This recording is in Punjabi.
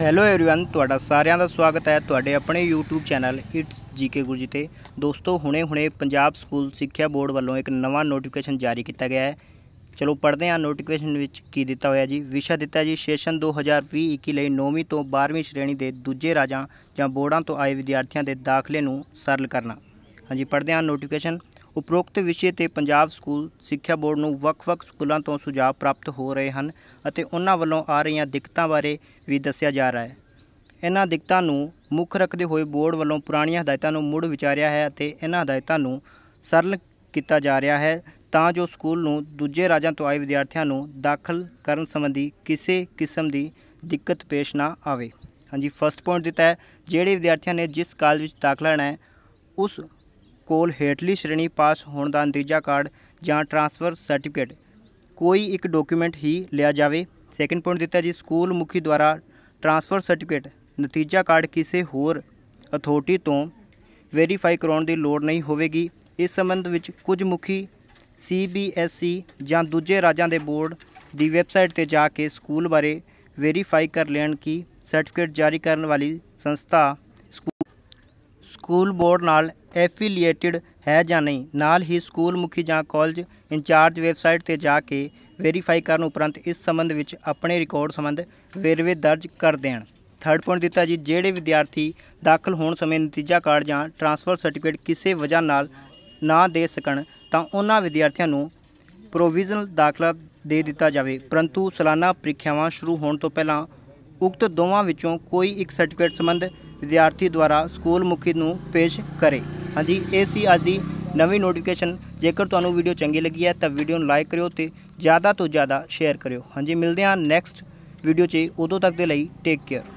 ਹੈਲੋ एवरीवन ਤੁਹਾਡਾ ਸਾਰਿਆਂ ਦਾ ਸਵਾਗਤ ਹੈ ਤੁਹਾਡੇ ਆਪਣੇ YouTube channel its GK Gurji ਤੇ ਦੋਸਤੋ ਹੁਣੇ-ਹੁਣੇ ਪੰਜਾਬ ਸਕੂਲ ਸਿੱਖਿਆ ਬੋਰਡ ਵੱਲੋਂ ਇੱਕ ਨਵਾਂ ਨੋਟੀਫਿਕੇਸ਼ਨ ਜਾਰੀ ਕੀਤਾ ਗਿਆ ਹੈ ਚਲੋ ਪੜ੍ਹਦੇ ਹਾਂ ਨੋਟੀਫਿਕੇਸ਼ਨ ਵਿੱਚ ਕੀ ਦਿੱਤਾ ਹੋਇਆ ਜੀ ਵਿਸ਼ਾ ਦਿੱਤਾ ਜੀ ਸੈਸ਼ਨ 2020-21 ਲਈ 9ਵੀਂ ਤੋਂ 12ਵੀਂ ਸ਼੍ਰੇਣੀ ਦੇ ਦੂਜੇ ਰਾਜਾਂ ਜਾਂ ਬੋਰਡਾਂ ਤੋਂ ਆਏ ਵਿਦਿਆਰਥੀਆਂ ਦੇ ਦਾਖਲੇ ਨੂੰ ਸਰਲ ਕਰਨਾ ਹਾਂਜੀ ਪੜ੍ਹਦੇ ਹਾਂ ਨੋਟੀਫਿਕੇਸ਼ਨ ਉਪਰੋਕਤ ਵਿਸ਼ੇ ਤੇ ਪੰਜਾਬ ਸਕੂਲ ਸਿੱਖਿਆ ਬੋਰਡ ਨੂੰ ਵੱਖ-ਵੱਖ ਸਕੂਲਾਂ ਤੋਂ ਸੁਝਾਅ ਪ੍ਰਾਪਤ ਹੋ ਰਹੇ ਹਨ ਅਤੇ ਉਹਨਾਂ ਵੱਲੋਂ ਆ ਰਹੀਆਂ ਦਿੱਕਤਾਂ ਬਾਰੇ ਵੀ ਦੱਸਿਆ ਜਾ ਰਿਹਾ ਹੈ ਇਹਨਾਂ ਦਿੱਕਤਾਂ ਨੂੰ ਮੁੱਖ ਰੱਖਦੇ ਹੋਏ ਬੋਰਡ ਵੱਲੋਂ ਪੁਰਾਣੀਆਂ ਹਦਾਇਤਾਂ ਨੂੰ ਮੁੜ ਵਿਚਾਰਿਆ ਹੈ ਅਤੇ ਇਹਨਾਂ ਹਦਾਇਤਾਂ ਨੂੰ ਸਰਲ ਕੀਤਾ ਜਾ ਰਿਹਾ ਹੈ ਤਾਂ ਜੋ ਸਕੂਲ ਨੂੰ ਦੂਜੇ ਰਾਜਾਂ ਤੋਂ ਆਏ ਵਿਦਿਆਰਥੀਆਂ ਨੂੰ ਦਾਖਲ ਕਰਨ ਸੰਬੰਧੀ ਕਿਸੇ ਕਿਸਮ ਦੀ ਦਿੱਕਤ ਪੇਸ਼ ਨਾ ਆਵੇ ਹਾਂਜੀ ਫਸਟ ਪੁਆਇੰਟ ਦਿੱਤਾ ਹੈ ਜਿਹੜੇ ਵਿਦਿਆਰਥੀਆਂ ਨੇ ਜਿਸ ਕਾਲਜ ਵਿੱਚ ਦਾਖਲਾ ਲੈਣਾ ਹੈ ਉਸ ਕੋਲ ਹੇਠਲੀ ਸ਼੍ਰੇਣੀ ਪਾਸ ਹੋਣ ਦਾ ਨਤੀਜਾ ਕਾਰਡ ਜਾਂ ਟ੍ਰਾਂਸਫਰ ਸਰਟੀਫਿਕੇਟ ਕੋਈ ਇੱਕ ਡਾਕੂਮੈਂਟ ਹੀ ਲਿਆ ਜਾਵੇ ਸੈਕੰਡ ਪੁਆਇੰਟ ਦਿੱਤਾ ਜੀ ਸਕੂਲ ਮੁਖੀ ਦੁਆਰਾ ਟ੍ਰਾਂਸਫਰ ਸਰਟੀਫਿਕੇਟ ਨਤੀਜਾ ਕਾਰਡ ਕਿਸੇ ਹੋਰ ਅਥਾਰਟੀ ਤੋਂ ਵੈਰੀਫਾਈ ਕਰਾਉਣ ਦੀ ਲੋੜ ਨਹੀਂ ਹੋਵੇਗੀ ਇਸ ਸੰਬੰਧ ਵਿੱਚ ਕੁਝ ਮੁਖੀ ਸੀਬੀਐਸਈ e ਜਾਂ ਦੂਜੇ ਰਾਜਾਂ ਦੇ ਬੋਰਡ ਦੀ ਵੈਬਸਾਈਟ ਤੇ ਜਾ ਕੇ ਸਕੂਲ ਬਾਰੇ ਵੈਰੀਫਾਈ ਕਰ ਲੈਣ ਕਿ ਸਰਟੀਫਿਕੇਟ ਜਾਰੀ ਕਰਨ ਵਾਲੀ ਸੰਸਥਾ ਸਕੂਲ ਬੋਰਡ ਨਾਲ ਐਫੀਲੀਏਟਿਡ ਹੈ ਜਾਂ ਨਹੀਂ ਨਾਲ ਹੀ ਸਕੂਲ ਮੁਖੀ ਜਾਂ ਕਾਲਜ ਇੰਚਾਰਜ ਵੈਬਸਾਈਟ ਤੇ ਜਾ ਕੇ ਵੈਰੀਫਾਈ ਕਰਨ ਉਪਰੰਤ ਇਸ ਸੰਬੰਧ ਵਿੱਚ ਆਪਣੇ ਰਿਕਾਰਡ ਸੰਬੰਧ ਵੇਰਵੇ ਦਰਜ ਕਰ ਦੇਣ ਥਰਡ ਪੁਆਇੰਟ ਦਿੱਤਾ ਜੀ ਜਿਹੜੇ ਵਿਦਿਆਰਥੀ ਦਾਖਲ ਹੋਣ ਸਮੇਂ ਨਤੀਜਾ ਕਾਰਡ ਜਾਂ ਟ੍ਰਾਂਸਫਰ ਸਰਟੀਫਿਕੇਟ ਕਿਸੇ ਵਜ੍ਹਾ ਨਾਲ ਨਾ ਦੇ ਸਕਣ ਤਾਂ ਉਹਨਾਂ ਵਿਦਿਆਰਥੀਆਂ ਨੂੰ ਪ੍ਰੋਵੀਜ਼ਨਲ ਦਾਖਲਾ ਦੇ ਦਿੱਤਾ ਜਾਵੇ ਪਰੰਤੂ ਸਾਲਾਨਾ ਪ੍ਰੀਖਿਆਵਾਂ ਸ਼ੁਰੂ ਹੋਣ ਤੋਂ ਪਹਿਲਾਂ ਉਕਤ ਦੋਵਾਂ ਵਿੱਚੋਂ ਕੋਈ ਇੱਕ ਸਰਟੀਫਿਕੇਟ ਸੰਬੰਧ ਵਿਦਿਆਰਥੀ ਦੁਆਰਾ ਸਕੂਲ ਮੁਖੀ ਨੂੰ ਪੇਸ਼ ਕਰੇ ਹਾਂਜੀ ਇਹ ਸੀ ਅੱਜ ਦੀ ਨਵੀਂ ਨੋਟੀਫਿਕੇਸ਼ਨ ਜੇਕਰ ਤੁਹਾਨੂੰ ਵੀਡੀਓ ਚੰਗੀ ਲੱਗੀ ਹੈ ਤਾਂ ਵੀਡੀਓ ਨੂੰ ਲਾਈਕ ਕਰਿਓ ਤੇ ਜ਼ਿਆਦਾ ਤੋਂ ਜ਼ਿਆਦਾ ਸ਼ੇਅਰ ਕਰਿਓ ਹਾਂਜੀ ਮਿਲਦੇ ਹਾਂ ਨੈਕਸਟ ਵੀਡੀਓ 'ਚ ਉਦੋਂ ਤੱਕ ਦੇ ਲਈ ਟੇਕ ਕੇਅਰ